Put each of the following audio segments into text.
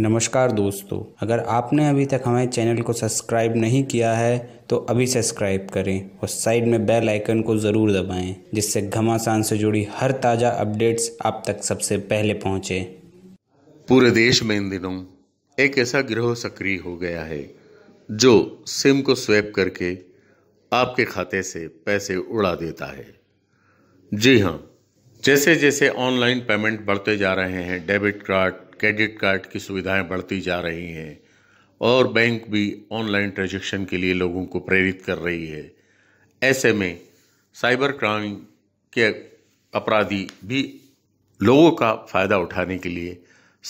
नमस्कार दोस्तों अगर आपने अभी तक हमारे चैनल को सब्सक्राइब नहीं किया है तो अभी सब्सक्राइब करें और साइड में बेल आइकन को ज़रूर दबाएं जिससे घमासान से जुड़ी हर ताज़ा अपडेट्स आप तक सबसे पहले पहुँचें पूरे देश में इन दिनों एक ऐसा ग्रह सक्रिय हो गया है जो सिम को स्वैप करके आपके खाते से पैसे उड़ा देता है जी हाँ जैसे जैसे ऑनलाइन पेमेंट बढ़ते जा रहे हैं डेबिट कार्ड क्रेडिट कार्ड की सुविधाएं बढ़ती जा रही हैं और बैंक भी ऑनलाइन ट्रांजेक्शन के लिए लोगों को प्रेरित कर रही है ऐसे में साइबर क्राइम के अपराधी भी लोगों का फ़ायदा उठाने के लिए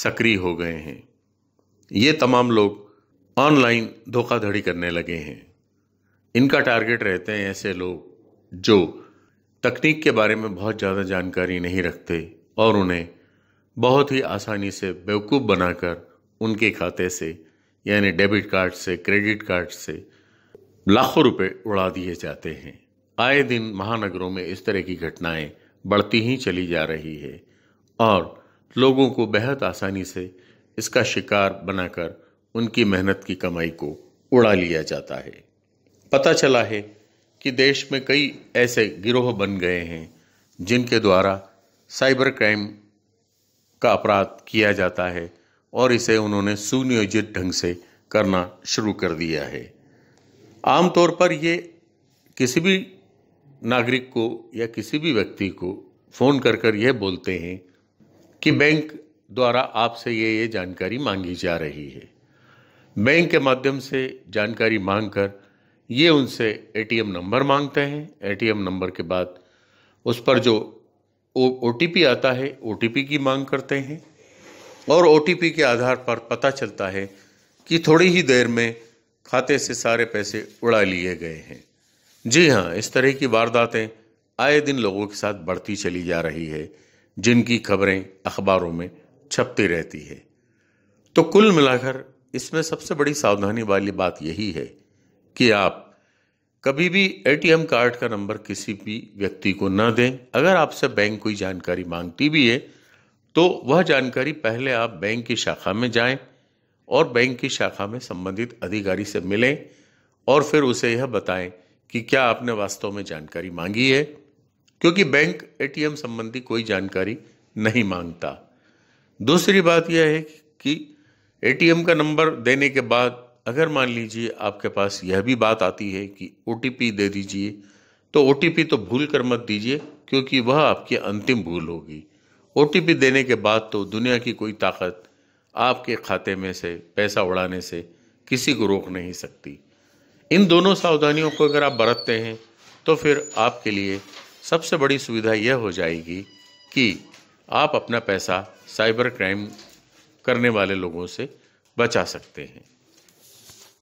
सक्रिय हो गए हैं ये तमाम लोग ऑनलाइन धोखाधड़ी करने लगे हैं इनका टारगेट रहते हैं ऐसे लोग जो तकनीक के बारे में बहुत ज़्यादा जानकारी नहीं रखते और उन्हें बहुत ही आसानी से बेवकूफ़ बनाकर उनके खाते से यानी डेबिट कार्ड से क्रेडिट कार्ड से लाखों रुपए उड़ा दिए जाते हैं आए दिन महानगरों में इस तरह की घटनाएं बढ़ती ही चली जा रही है और लोगों को बेहद आसानी से इसका शिकार बनाकर उनकी मेहनत की कमाई को उड़ा लिया जाता है पता चला है कि देश में कई ऐसे गिरोह बन गए हैं जिनके द्वारा साइबर क्राइम का अपराध किया जाता है और इसे उन्होंने सुनियोजित ढंग से करना शुरू कर दिया है आमतौर पर ये किसी भी नागरिक को या किसी भी व्यक्ति को फ़ोन कर कर यह बोलते हैं कि बैंक द्वारा आपसे ये ये जानकारी मांगी जा रही है बैंक के माध्यम से जानकारी मांग कर ये उनसे एटीएम नंबर मांगते हैं एटीएम नंबर के बाद उस पर जो ओ टी आता है ओ की मांग करते हैं और ओ के आधार पर पता चलता है कि थोड़ी ही देर में खाते से सारे पैसे उड़ा लिए गए हैं जी हाँ इस तरह की वारदातें आए दिन लोगों के साथ बढ़ती चली जा रही है जिनकी खबरें अखबारों में छपती रहती है तो कुल मिलाकर इसमें सबसे बड़ी सावधानी वाली बात यही है कि आप कभी भी एटीएम कार्ड का नंबर किसी भी व्यक्ति को ना दें अगर आपसे बैंक कोई जानकारी मांगती भी है तो वह जानकारी पहले आप बैंक की शाखा में जाएं और बैंक की शाखा में संबंधित अधिकारी से मिलें और फिर उसे यह बताएं कि क्या आपने वास्तव में जानकारी मांगी है क्योंकि बैंक एटीएम संबंधी कोई जानकारी नहीं मांगता दूसरी बात यह है कि एटीएम का नंबर देने के बाद अगर मान लीजिए आपके पास यह भी बात आती है कि ओ दे दीजिए तो ओ तो भूल कर मत दीजिए क्योंकि वह आपकी अंतिम भूल होगी ओ देने के बाद तो दुनिया की कोई ताकत आपके खाते में से पैसा उड़ाने से किसी को रोक नहीं सकती इन दोनों सावधानियों को अगर आप बरतते हैं तो फिर आपके लिए सबसे बड़ी सुविधा यह हो जाएगी कि आप अपना पैसा साइबर क्राइम करने वाले लोगों से बचा सकते हैं